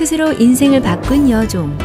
스스로 인생을 바꾼 여종.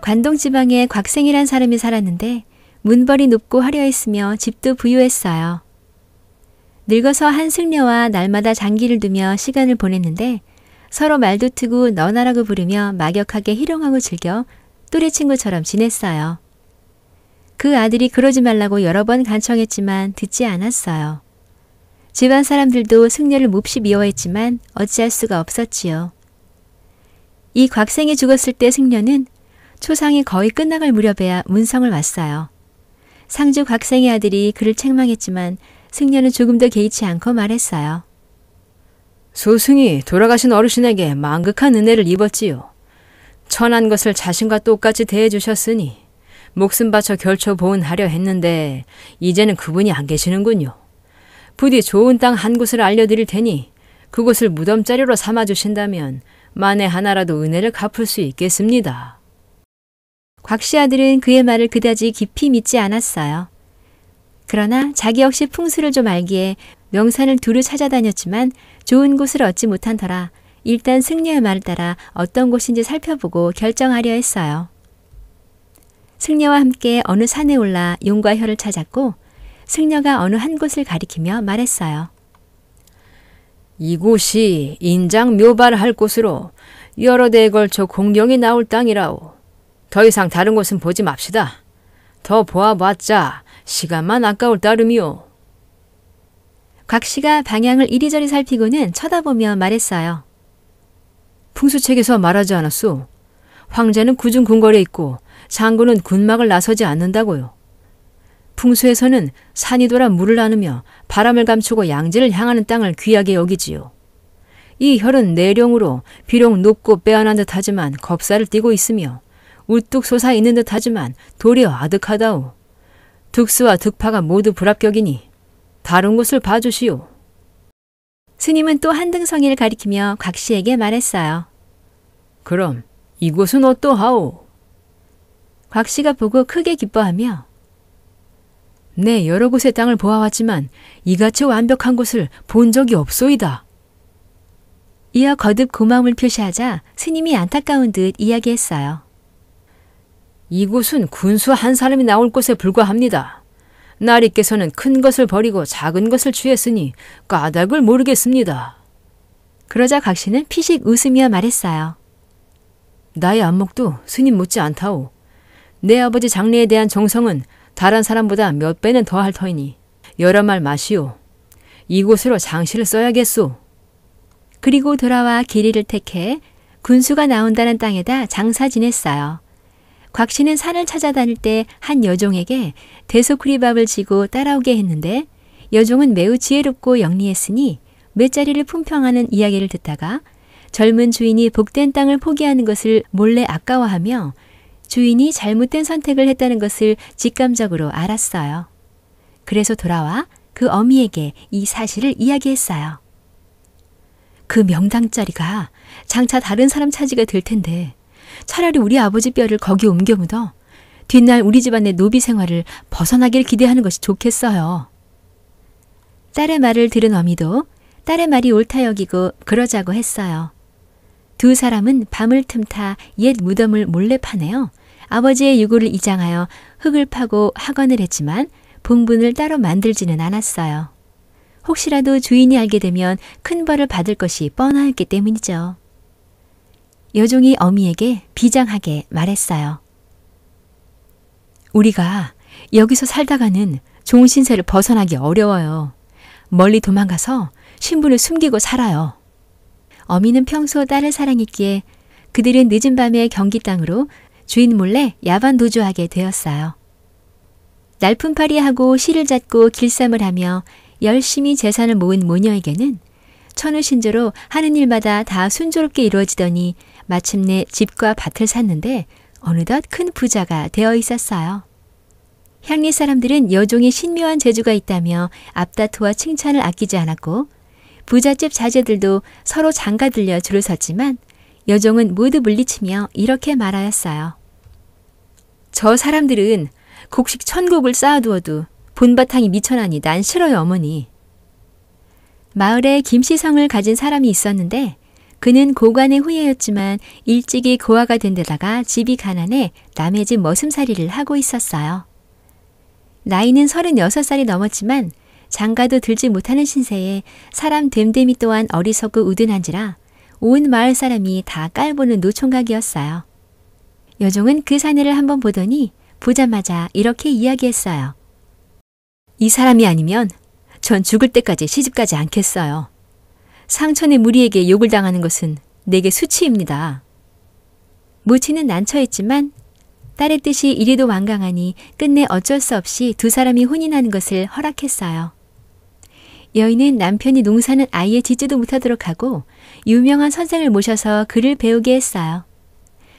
관동 지방에 곽생이란 사람이 살았는데 문벌이 높고 화려했으며 집도 부유했어요. 늙어서 한승려와 날마다 장기를 두며 시간을 보냈는데 서로 말도 트고 너나라고 부르며 막역하게 희롱하고 즐겨 또래 친구처럼 지냈어요. 그 아들이 그러지 말라고 여러 번 간청했지만 듣지 않았어요. 집안 사람들도 승려를 몹시 미워했지만 어찌할 수가 없었지요. 이 곽생이 죽었을 때 승려는 초상이 거의 끝나갈 무렵에야 문성을 왔어요. 상주 곽생의 아들이 그를 책망했지만 승려는 조금 도 개의치 않고 말했어요. 소승이 돌아가신 어르신에게 망극한 은혜를 입었지요. 천한 것을 자신과 똑같이 대해주셨으니 목숨 바쳐 결초 보은하려 했는데 이제는 그분이 안 계시는군요. 부디 좋은 땅 한 곳을 알려드릴 테니 그곳을 무덤자리로 삼아주신다면 만에 하나라도 은혜를 갚을 수 있겠습니다. 곽씨 아들은 그의 말을 그다지 깊이 믿지 않았어요. 그러나 자기 역시 풍수를 좀 알기에 명산을 두루 찾아다녔지만 좋은 곳을 얻지 못한 터라 일단 승려의 말을 따라 어떤 곳인지 살펴보고 결정하려 했어요. 승려와 함께 어느 산에 올라 용과 혀를 찾았고 승려가 어느 한 곳을 가리키며 말했어요. 이곳이 인장 묘발할 곳으로 여러 대에 걸쳐 공경이 나올 땅이라오. 더 이상 다른 곳은 보지 맙시다. 더 보아봤자 시간만 아까울 따름이오. 곽 씨가 방향을 이리저리 살피고는 쳐다보며 말했어요. 풍수책에서 말하지 않았소. 황제는 구중 궁궐에 있고 장군은 군막을 나서지 않는다고요. 풍수에서는 산이 돌아 물을 나누며 바람을 감추고 양지를 향하는 땅을 귀하게 여기지요. 이 혈은 내령으로 비록 높고 빼어난 듯하지만 겁살을 띠고 있으며 우뚝 솟아 있는 듯하지만 도리어 아득하다오. 득수와 득파가 모두 불합격이니 다른 곳을 봐주시오. 스님은 또 한등성이를 가리키며 곽씨에게 말했어요. 그럼 이곳은 어떠하오? 곽씨가 보고 크게 기뻐하며 네, 여러 곳의 땅을 보아왔지만 이같이 완벽한 곳을 본 적이 없소이다. 이어 거듭 고마움을 표시하자 스님이 안타까운 듯 이야기했어요. 이곳은 군수 한 사람이 나올 곳에 불과합니다. 나리께서는 큰 것을 버리고 작은 것을 취했으니 까닭을 모르겠습니다. 그러자 각 씨는 피식 웃으며 말했어요. 나의 안목도 스님 못지 않다오. 내 아버지 장례에 대한 정성은 다른 사람보다 몇 배는 더 할 터이니 여러 말 마시오. 이곳으로 장시를 써야겠소. 그리고 돌아와 길이를 택해 군수가 나온다는 땅에다 장사 지냈어요. 곽 씨는 산을 찾아다닐 때 한 여종에게 대소크리밥을 지고 따라오게 했는데 여종은 매우 지혜롭고 영리했으니 몇자리를 품평하는 이야기를 듣다가 젊은 주인이 복된 땅을 포기하는 것을 몰래 아까워하며 주인이 잘못된 선택을 했다는 것을 직감적으로 알았어요. 그래서 돌아와 그 어미에게 이 사실을 이야기했어요. 그명당자리가 장차 다른 사람 차지가 될 텐데 차라리 우리 아버지 뼈를 거기 옮겨 묻어 뒷날 우리 집안의 노비 생활을 벗어나길 기대하는 것이 좋겠어요. 딸의 말을 들은 어미도 딸의 말이 옳다 여기고 그러자고 했어요. 두 사람은 밤을 틈타 옛 무덤을 몰래 파내어 아버지의 유고를 이장하여 흙을 파고 학원을 했지만 봉분을 따로 만들지는 않았어요. 혹시라도 주인이 알게 되면 큰 벌을 받을 것이 뻔하였기 때문이죠. 여종이 어미에게 비장하게 말했어요. 우리가 여기서 살다가는 종신세를 벗어나기 어려워요. 멀리 도망가서 신분을 숨기고 살아요. 어미는 평소 딸을 사랑했기에 그들은 늦은 밤에 경기 땅으로 주인 몰래 야반 도주하게 되었어요. 날품팔이하고 실을 잡고 길쌈을 하며 열심히 재산을 모은 모녀에게는 천우신조로 하는 일마다 다 순조롭게 이루어지더니 마침내 집과 밭을 샀는데 어느덧 큰 부자가 되어 있었어요. 향리 사람들은 여종이 신묘한 재주가 있다며 앞다투와 칭찬을 아끼지 않았고 부잣집 자제들도 서로 장가 들려 줄을 섰지만 여종은 모두 물리치며 이렇게 말하였어요. 저 사람들은 곡식 천곡을 쌓아두어도 본바탕이 미천하니 난 싫어요, 어머니. 마을에 김시성을 가진 사람이 있었는데 그는 고관의 후예였지만 일찍이 고아가 된 데다가 집이 가난해 남의 집 머슴살이를 하고 있었어요. 나이는 36살이 넘었지만 장가도 들지 못하는 신세에 사람 됨됨이 또한 어리석고 우둔한지라 온 마을 사람이 다 깔보는 노총각이었어요. 여종은 그 사내를 한번 보더니 보자마자 이렇게 이야기했어요. 이 사람이 아니면 전 죽을 때까지 시집가지 않겠어요. 상천의 무리에게 욕을 당하는 것은 내게 수치입니다. 모치는 난처했지만 딸의 뜻이 이리도 완강하니 끝내 어쩔 수 없이 두 사람이 혼인하는 것을 허락했어요. 여인은 남편이 농사는 아예 짓지도 못하도록 하고 유명한 선생을 모셔서 글을 배우게 했어요.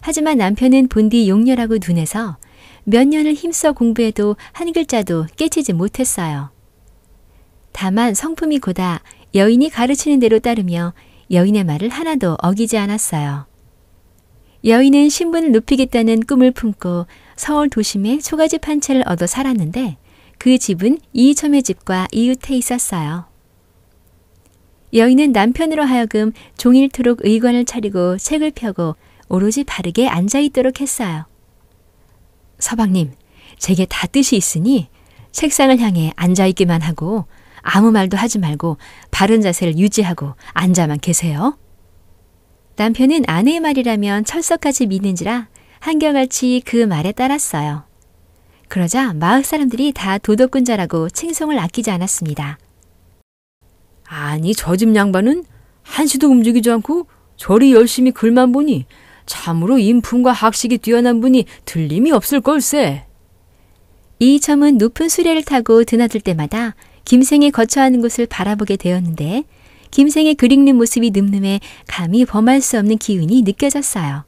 하지만 남편은 본디 용녀라고 눈해서 몇 년을 힘써 공부해도 한 글자도 깨치지 못했어요. 다만 성품이 고다 여인이 가르치는 대로 따르며 여인의 말을 하나도 어기지 않았어요. 여인은 신분을 높이겠다는 꿈을 품고 서울 도심에 초가집한 채를 얻어 살았는데 그 집은 이이첨의 집과 이웃해 있었어요. 여인은 남편으로 하여금 종일토록 의관을 차리고 책을 펴고 오로지 바르게 앉아 있도록 했어요. 서방님, 제게 다 뜻이 있으니 책상을 향해 앉아 있기만 하고 아무 말도 하지 말고 바른 자세를 유지하고 앉아만 계세요. 남편은 아내의 말이라면 철석같이 믿는지라 한결같이 그 말에 따랐어요. 그러자 마을 사람들이 다 도덕군자라고 칭송을 아끼지 않았습니다. 아니, 저 집 양반은 한시도 움직이지 않고 저리 열심히 글만 보니 참으로 인품과 학식이 뛰어난 분이 들림이 없을 걸세. 이 점은 높은 수레를 타고 드나들 때마다 김생이 거처하는 곳을 바라보게 되었는데 김생의 그 읽는 모습이 늠름해 감히 범할 수 없는 기운이 느껴졌어요.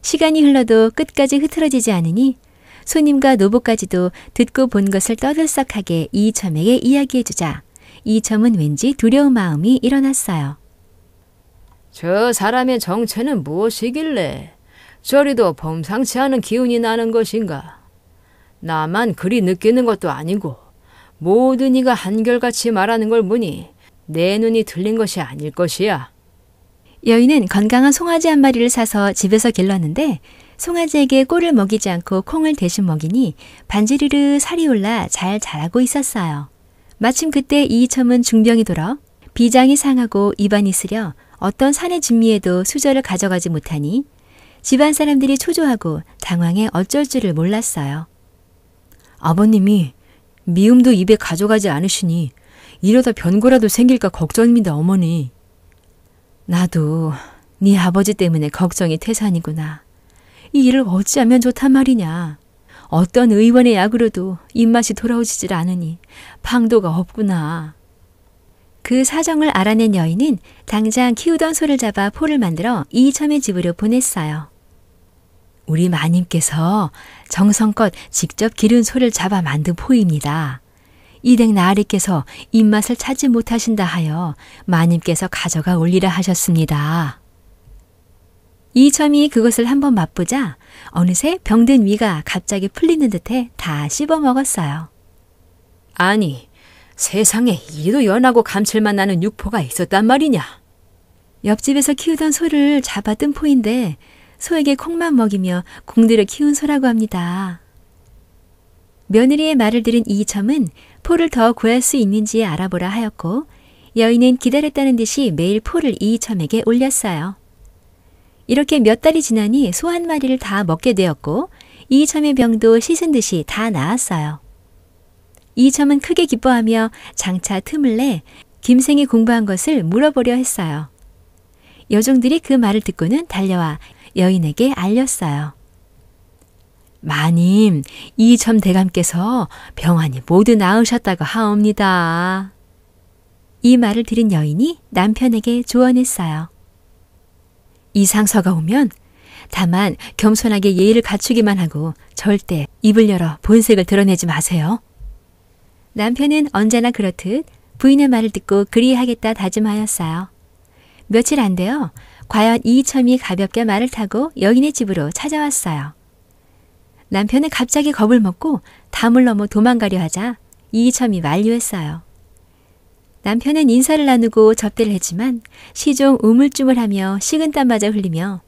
시간이 흘러도 끝까지 흐트러지지 않으니 손님과 노부까지도 듣고 본 것을 떠들썩하게 이점에게 이야기해주자 이점은 왠지 두려운 마음이 일어났어요. 저 사람의 정체는 무엇이길래 저리도 범상치 않은 기운이 나는 것인가? 나만 그리 느끼는 것도 아니고 모든 이가 한결같이 말하는 걸 보니 내 눈이 들린 것이 아닐 것이야. 여인은 건강한 송아지 한 마리를 사서 집에서 길렀는데 송아지에게 꿀을 먹이지 않고 콩을 대신 먹이니 반지르르 살이 올라 잘 자라고 있었어요. 마침 그때 이이첨은 중병이 돌아 비장이 상하고 입안이 쓰려 어떤 산의 진미에도 수저를 가져가지 못하니 집안 사람들이 초조하고 당황해 어쩔 줄을 몰랐어요. 아버님이 미움도 입에 가져가지 않으시니 이러다 변고라도 생길까 걱정입니다, 어머니. 나도 네 아버지 때문에 걱정이 태산이구나. 이 일을 어찌하면 좋단 말이냐. 어떤 의원의 약으로도 입맛이 돌아오지질 않으니 방도가 없구나. 그 사정을 알아낸 여인은 당장 키우던 소를 잡아 포를 만들어 이첨의 집으로 보냈어요. 우리 마님께서 정성껏 직접 기른 소를 잡아 만든 포입니다. 이댁 나으리께서 입맛을 찾지 못하신다 하여 마님께서 가져가 올리라 하셨습니다. 이첨이 그것을 한번 맛보자 어느새 병든 위가 갑자기 풀리는 듯해 다 씹어 먹었어요. 아니, 세상에 이도 연하고 감칠맛 나는 육포가 있었단 말이냐? 옆집에서 키우던 소를 잡아뜬 포인데 소에게 콩만 먹이며 공들여 키운 소라고 합니다. 며느리의 말을 들은 이첨은 포를 더 구할 수 있는지 알아보라 하였고 여인은 기다렸다는 듯이 매일 포를 이첨에게 올렸어요. 이렇게 몇 달이 지나니 소 한 마리를 다 먹게 되었고 이점의 병도 씻은 듯이 다 나았어요. 이점은 크게 기뻐하며 장차 틈을 내 김생이 공부한 것을 물어보려 했어요. 여종들이 그 말을 듣고는 달려와 여인에게 알렸어요. 마님, 이점 대감께서 병환이 모두 나으셨다고 하옵니다. 이 말을 들은 여인이 남편에게 조언했어요. 이상서가 오면 다만 겸손하게 예의를 갖추기만 하고 절대 입을 열어 본색을 드러내지 마세요. 남편은 언제나 그렇듯 부인의 말을 듣고 그리하겠다 다짐하였어요. 며칠 안 돼요. 과연 이첨이 가볍게 말을 타고 여인의 집으로 찾아왔어요. 남편은 갑자기 겁을 먹고 담을 넘어 도망가려 하자 이첨이 만류했어요. 남편은 인사를 나누고 접대를 했지만 시종 우물쭈물하며 식은땀 마저 흘리며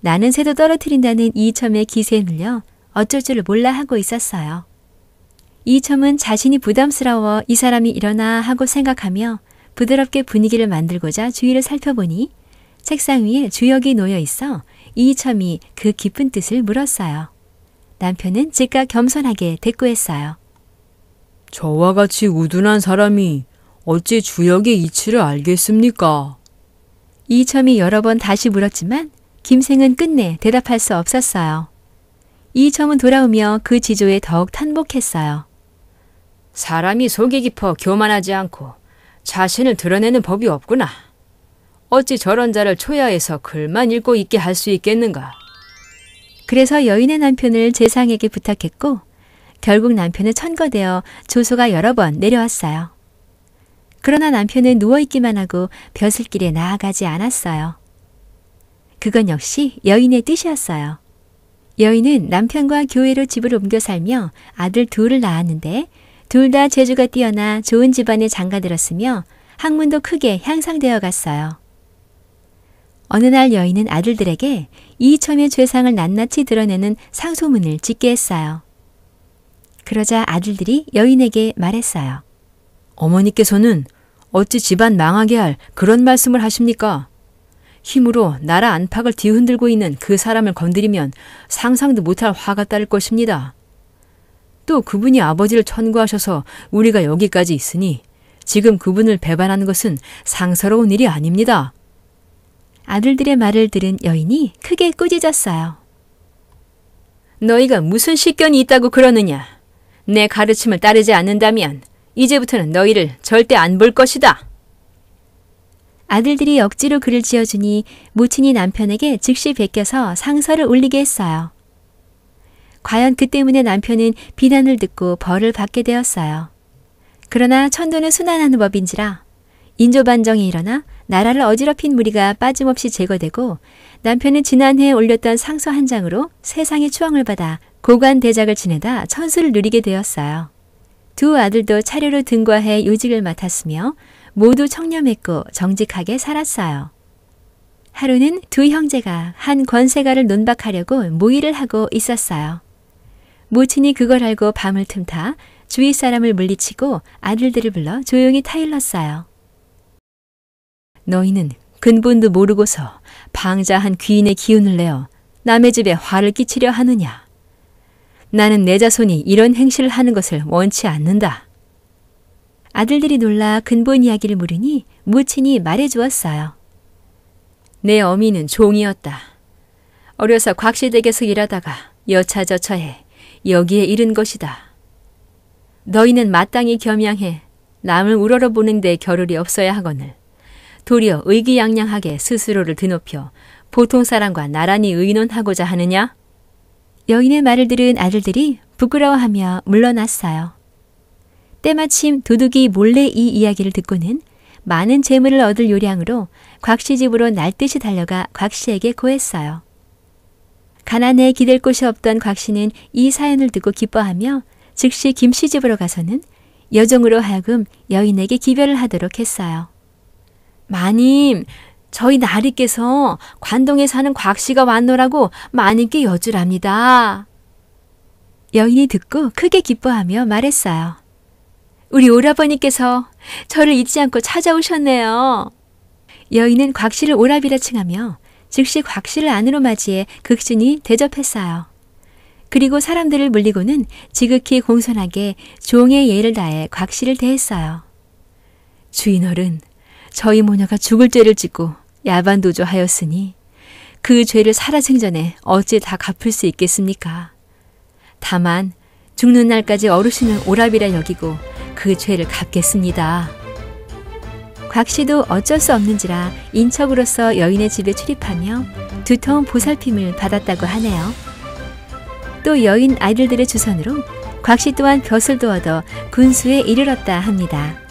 나는 새도 떨어뜨린다는 이첨의 기세에 눌려 어쩔 줄을 몰라 하고 있었어요. 이첨은 자신이 부담스러워 이 사람이 일어나 하고 생각하며 부드럽게 분위기를 만들고자 주위를 살펴보니 책상 위에 주역이 놓여 있어 이첨이 그 깊은 뜻을 물었어요. 남편은 즉각 겸손하게 대꾸했어요. 저와 같이 우둔한 사람이 어찌 주역의 이치를 알겠습니까? 이첨이 여러 번 다시 물었지만 김생은 끝내 대답할 수 없었어요. 이첨은 돌아오며 그 지조에 더욱 탄복했어요. 사람이 속이 깊어 교만하지 않고 자신을 드러내는 법이 없구나. 어찌 저런 자를 초야해서 글만 읽고 있게 할 수 있겠는가? 그래서 여인의 남편을 재상에게 부탁했고 결국 남편은 천거되어 조소가 여러 번 내려왔어요. 그러나 남편은 누워있기만 하고 벼슬길에 나아가지 않았어요. 그건 역시 여인의 뜻이었어요. 여인은 남편과 교회로 집을 옮겨 살며 아들 둘을 낳았는데 둘 다 재주가 뛰어나 좋은 집안에 장가들었으며 학문도 크게 향상되어 갔어요. 어느 날 여인은 아들들에게 이첨의 죄상을 낱낱이 드러내는 상소문을 짓게 했어요. 그러자 아들들이 여인에게 말했어요. 어머니께서는 어찌 집안 망하게 할 그런 말씀을 하십니까? 힘으로 나라 안팎을 뒤흔들고 있는 그 사람을 건드리면 상상도 못할 화가 따를 것입니다. 또 그분이 아버지를 천구하셔서 우리가 여기까지 있으니 지금 그분을 배반하는 것은 상서로운 일이 아닙니다. 아들들의 말을 들은 여인이 크게 꾸짖었어요. 너희가 무슨 식견이 있다고 그러느냐? 내 가르침을 따르지 않는다면 이제부터는 너희를 절대 안 볼 것이다. 아들들이 억지로 글을 지어주니 모친이 남편에게 즉시 베껴서 상서를 올리게 했어요. 과연 그 때문에 남편은 비난을 듣고 벌을 받게 되었어요. 그러나 천도는 순환하는 법인지라 인조반정이 일어나 나라를 어지럽힌 무리가 빠짐없이 제거되고 남편은 지난해에 올렸던 상서 한 장으로 세상의 추앙을 받아 고관 대작을 지내다 천수를 누리게 되었어요. 두 아들도 차례로 등과해 요직을 맡았으며 모두 청렴했고 정직하게 살았어요. 하루는 두 형제가 한 권세가를 논박하려고 모의를 하고 있었어요. 모친이 그걸 알고 밤을 틈타 주위 사람을 물리치고 아들들을 불러 조용히 타일렀어요. 너희는 근본도 모르고서 방자한 귀인의 기운을 내어 남의 집에 화를 끼치려 하느냐. 나는 내 자손이 이런 행실을 하는 것을 원치 않는다. 아들들이 놀라 근본 이야기를 물으니 무친이 말해 주었어요. 내 어미는 종이었다. 어려서 곽씨댁에서 일하다가 여차저차해 여기에 이른 것이다. 너희는 마땅히 겸양해 남을 우러러 보는데 겨를이 없어야 하거늘. 도리어 의기양양하게 스스로를 드높여 보통 사람과 나란히 의논하고자 하느냐? 여인의 말을 들은 아들들이 부끄러워하며 물러났어요. 때마침 도둑이 몰래 이 이야기를 듣고는 많은 재물을 얻을 요량으로 곽씨 집으로 날듯이 달려가 곽씨에게 고했어요. 가난에 기댈 곳이 없던 곽씨는 이 사연을 듣고 기뻐하며 즉시 김씨 집으로 가서는 여종으로 하여금 여인에게 기별을 하도록 했어요. 마님, 저희 나리께서 관동에 사는 곽씨가 왔노라고 많이께 여쭈랍니다. 여인이 듣고 크게 기뻐하며 말했어요. 우리 오라버니께서 저를 잊지 않고 찾아오셨네요. 여인은 곽씨를 오라비라 칭하며 즉시 곽씨를 안으로 맞이해 극진히 대접했어요. 그리고 사람들을 물리고는 지극히 공손하게 종의 예를 다해 곽씨를 대했어요. 주인어른, 저희 모녀가 죽을 죄를 짓고 야반도주하였으니 그 죄를 살아생전에 어찌 다 갚을 수 있겠습니까? 다만 죽는 날까지 어르신을 오랍이라 여기고 그 죄를 갚겠습니다. 곽 씨도 어쩔 수 없는지라 인척으로서 여인의 집에 출입하며 두터운 보살핌을 받았다고 하네요. 또 여인 아이들들의 주선으로 곽씨 또한 벼슬도 얻어 군수에 이르렀다 합니다.